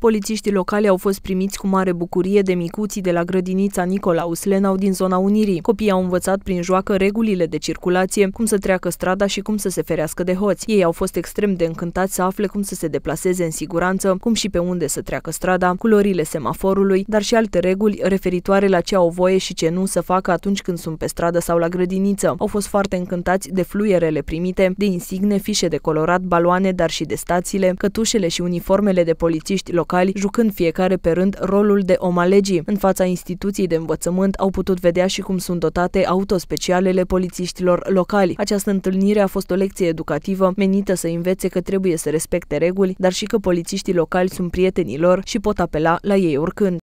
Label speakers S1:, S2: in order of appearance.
S1: Polițiștii locali au fost primiți cu mare bucurie de micuții de la grădinița Nicolaus Lenau din zona Unirii. Copiii au învățat prin joacă regulile de circulație, cum să treacă strada și cum să se ferească de hoți. Ei au fost extrem de încântați să afle cum să se deplaseze în siguranță, cum și pe unde să treacă strada, culorile semaforului, dar și alte reguli referitoare la ce au voie și ce nu să facă atunci când sunt pe stradă sau la grădiniță. Au fost foarte încântați de fluierele primite, de insigne, fișe de colorat, baloane, dar și de stațiile, cătușele și uniformele de polițiști locali locali, jucând fiecare pe rând rolul de om omalegii. În fața instituției de învățământ au putut vedea și cum sunt dotate autospecialele polițiștilor locali. Această întâlnire a fost o lecție educativă menită să învețe că trebuie să respecte reguli, dar și că polițiștii locali sunt prietenii lor și pot apela la ei oricând.